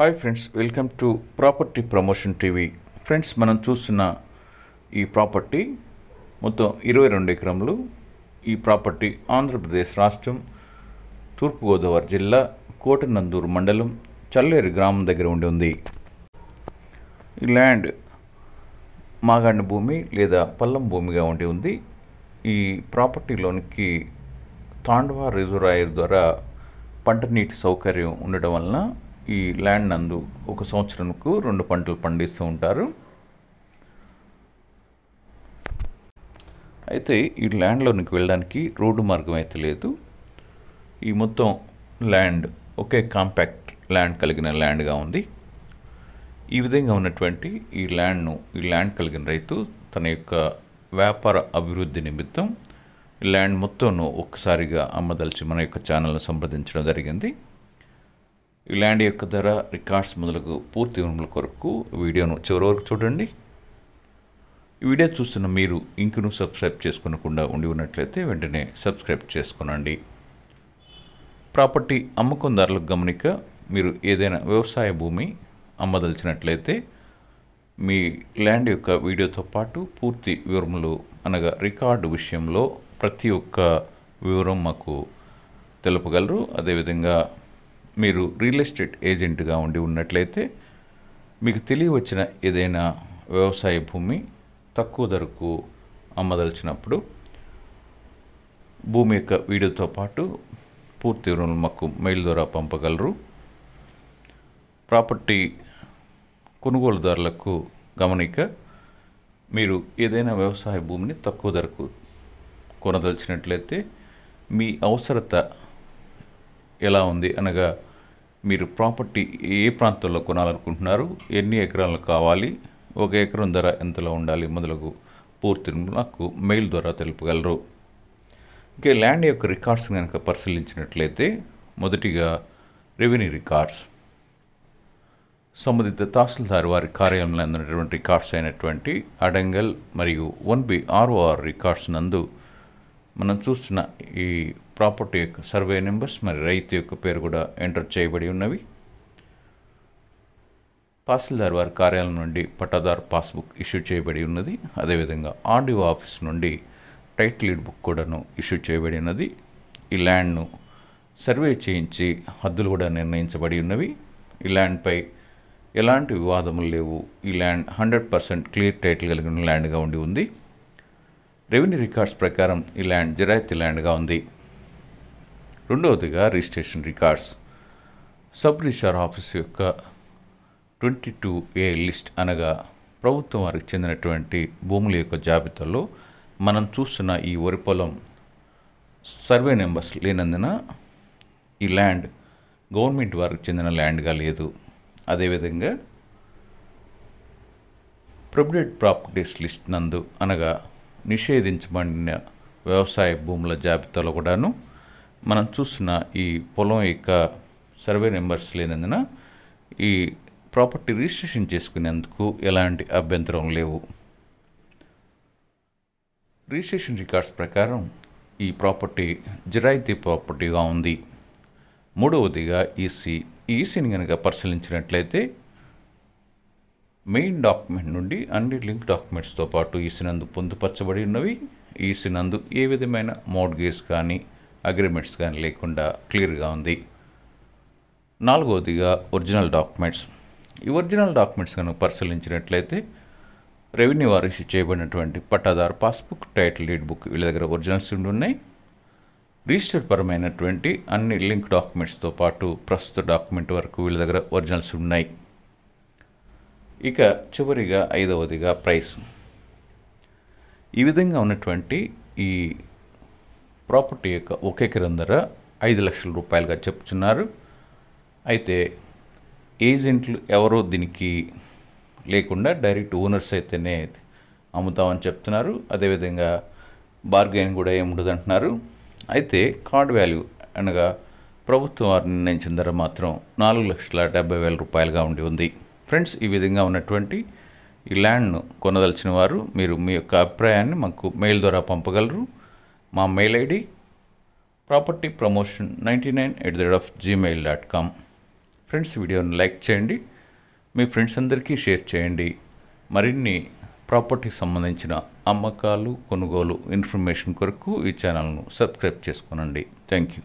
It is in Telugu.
hi friends welcome to property promotion TV friends మనం చూస్తున్న ఈ ప్రాపర్టీ మొత్తం ఇరవై రెండు ఎకరంలు ఈ ప్రాపర్టీ ఆంధ్రప్రదేశ్ రాష్ట్రం తూర్పుగోదావరి జిల్లా కోటనందూరు మండలం చల్లేరు గ్రామం దగ్గర ఉండి ఉంది ఈ ల్యాండ్ మాగాండ భూమి లేదా పల్లం భూమిగా ఉండి ఉంది ఈ ప్రాపర్టీలోనికి తాండవ రిజర్వాయర్ ద్వారా పంట నీటి సౌకర్యం ఉండటం వలన ఈ ల్యాండ్ నందు ఒక సంవత్సరంకు రెండు పంటలు పండిస్తూ ఉంటారు అయితే ఈ ల్యాండ్లోనికి వెళ్ళడానికి రోడ్డు మార్గం అయితే లేదు ఈ మొత్తం ల్యాండ్ ఒకే కాంపాక్ట్ ల్యాండ్ కలిగిన ల్యాండ్గా ఉంది ఈ విధంగా ఉన్నటువంటి ఈ ల్యాండ్ను ఈ ల్యాండ్ కలిగిన రైతు తన యొక్క వ్యాపార అభివృద్ధి నిమిత్తం ల్యాండ్ మొత్తంను ఒక్కసారిగా అమ్మదలిచి మన యొక్క ఛానల్ను సంప్రదించడం జరిగింది ల్యాండ్ యొక్క ధర రికార్డ్స్ మొదలగు పూర్తి వివరముల కొరకు వీడియోను చివరి వరకు చూడండి ఈ వీడియో చూస్తున్న మీరు ఇంకను సబ్స్క్రైబ్ చేసుకోకుండా ఉండి ఉన్నట్లయితే వెంటనే సబ్స్క్రైబ్ చేసుకోనండి ప్రాపర్టీ అమ్మకందారులకు గమనిక మీరు ఏదైనా వ్యవసాయ భూమి అమ్మదలిచినట్లయితే మీ ల్యాండ్ యొక్క వీడియోతో పాటు పూర్తి వివరములు అనగా రికార్డు విషయంలో ప్రతి ఒక్క వివరం మాకు తెలుపగలరు అదేవిధంగా మీరు రియల్ ఎస్టేట్ ఏజెంట్గా ఉండి ఉన్నట్లయితే మీకు తెలియవచ్చిన ఏదైనా వ్యవసాయ భూమి తక్కువ ధరకు అమ్మదలిచినప్పుడు భూమి యొక్క వీడియోతో పాటు పూర్తి రుణాలు మాకు మెయిల్ ద్వారా పంపగలరు ప్రాపర్టీ కొనుగోలుదారులకు గమనిక మీరు ఏదైనా వ్యవసాయ భూమిని తక్కువ ధరకు కొనదలిచినట్లయితే మీ అవసరత ఎలా ఉంది అనగా మీరు ప్రాపర్టీ ఏ ప్రాంతంలో కొనాలనుకుంటున్నారు ఎన్ని ఎకరాలు కావాలి ఒక ఎకరం ధర ఎంతలో ఉండాలి మొదలగు పూర్తి నాకు మెయిల్ ద్వారా తెలుపగలరు ఇంకా ల్యాండ్ యొక్క రికార్డ్స్ కనుక పరిశీలించినట్లయితే మొదటిగా రెవెన్యూ రికార్డ్స్ సంబంధిత తహసీల్దార్ వారి కార్యాలయంలో అందినటువంటి రికార్డ్స్ అయినటువంటి అడంగల్ మరియు వన్ బి ఆర్ఓఆర్ రికార్డ్స్ నందు మనం చూస్తున్న ఈ ప్రాపర్టీ యొక్క సర్వే నెంబర్స్ మరి రైతు యొక్క పేరు కూడా ఎంటర్ చేయబడి ఉన్నవి తహసీల్దార్ వారి కార్యాలయం నుండి పట్టాదార్ పాస్బుక్ ఇష్యూ చేయబడి ఉన్నది అదేవిధంగా ఆర్డీఓ ఆఫీస్ నుండి టైటిల్ బుక్ కూడాను ఇష్యూ చేయబడి ఉన్నది ఈ ల్యాండ్ను సర్వే చేయించి హద్దులు కూడా నిర్ణయించబడి ఉన్నవి ఈ ల్యాండ్పై ఎలాంటి వివాదములు లేవు ఈ land hundred percent clear title కలిగిన ల్యాండ్గా ఉండి ఉంది రెవెన్యూ రికార్డ్స్ ప్రకారం ఈ ల్యాండ్ జిరాయితీ ల్యాండ్గా ఉంది రెండవదిగా registration records sub registrar office యొక్క ట్వంటీ టూ ఏ లిస్ట్ అనగా ప్రభుత్వం వారికి చెందినటువంటి భూముల యొక్క జాబితాలో మనం చూస్తున్న ఈ వరి పొలం సర్వే నెంబర్స్ లేనందున ఈ ల్యాండ్ గవర్నమెంట్ వారికి చెందిన ల్యాండ్గా లేదు అదేవిధంగా ప్రిబడెడ్ ప్రాపర్టీస్ లిస్ట్ నందు అనగా నిషేధించబడిన వ్యవసాయ భూముల జాబితాలో కూడాను మనం చూస్తున్న ఈ పొలం యొక్క సర్వే నెంబర్స్ లేనందున ఈ ప్రాపర్టీ రిజిస్ట్రేషన్ చేసుకునేందుకు ఎలాంటి అభ్యంతరం లేవు రిజిస్ట్రేషన్ రికార్డ్స్ ప్రకారం ఈ ప్రాపర్టీ జిరాయితీ ప్రాపర్టీగా ఉంది మూడవదిగా ఈసీ ఈసీని కనుక పరిశీలించినట్లయితే మెయిన్ డాక్యుమెంట్ నుండి అన్ని లింక్ డాక్యుమెంట్స్తో పాటు ఈసీ నందు పొందుపరచబడి ఉన్నవి ఈసీ నందు ఏ విధమైన మోడ్గేజ్ కానీ అగ్రిమెంట్స్ కానీ లేకుండా క్లియర్గా ఉంది నాలుగవదిగా ఒరిజినల్ డాక్యుమెంట్స్ ఈ ఒరిజినల్ డాక్యుమెంట్స్ కనుక పరిశీలించినట్లయితే రెవెన్యూ వారు ఇష్యూ చేయబడినటువంటి పట్టాదారు పాస్బుక్ టైటిల్ డీడ్ బుక్ వీళ్ళ దగ్గర ఒరిజినల్స్ ఉండి ఉన్నాయి రిజిస్టర్ పరమైనటువంటి అన్ని లింక్ డాక్యుమెంట్స్తో పాటు ప్రస్తుత డాక్యుమెంట్ వరకు వీళ్ళ దగ్గర ఒరిజినల్స్ ఉన్నాయి ఇక చివరిగా ఐదవదిగా ప్రైస్ ఈ విధంగా ఉన్నటువంటి ఈ ప్రాపర్టీ యొక్క ఒక ఎకరం ధర ఐదు లక్షల రూపాయలుగా చెప్తున్నారు అయితే ఏజెంట్లు ఎవరో దీనికి లేకుండా డైరెక్ట్ ఓనర్స్ అయితేనే అమ్ముతామని చెప్తున్నారు అదేవిధంగా బార్గెయిన్ కూడా ఏముండదు అంటున్నారు అయితే కార్డ్ వాల్యూ అనగా ప్రభుత్వం వారు నిర్ణయించిన ధర మాత్రం నాలుగు లక్షల డెబ్బై వేల రూపాయలుగా ఉండి ఉంది ఫ్రెండ్స్ ఈ విధంగా ఉన్నటువంటి ఈ ల్యాండ్ను కొనదలిచిన వారు మీరు మీ యొక్క అభిప్రాయాన్ని మాకు మెయిల్ ద్వారా పంపగలరు మా mail ID property promotion ninety nine at the rate of Gmail dot com friends వీడియోని లైక్ చేయండి మీ ఫ్రెండ్స్ అందరికీ షేర్ చేయండి మరిన్ని ప్రాపర్టీకి సంబంధించిన అమ్మకాలు కొనుగోలు ఇన్ఫర్మేషన్ కొరకు ఈ ఛానల్ను సబ్స్క్రైబ్ చేసుకోనండి థ్యాంక్ యూ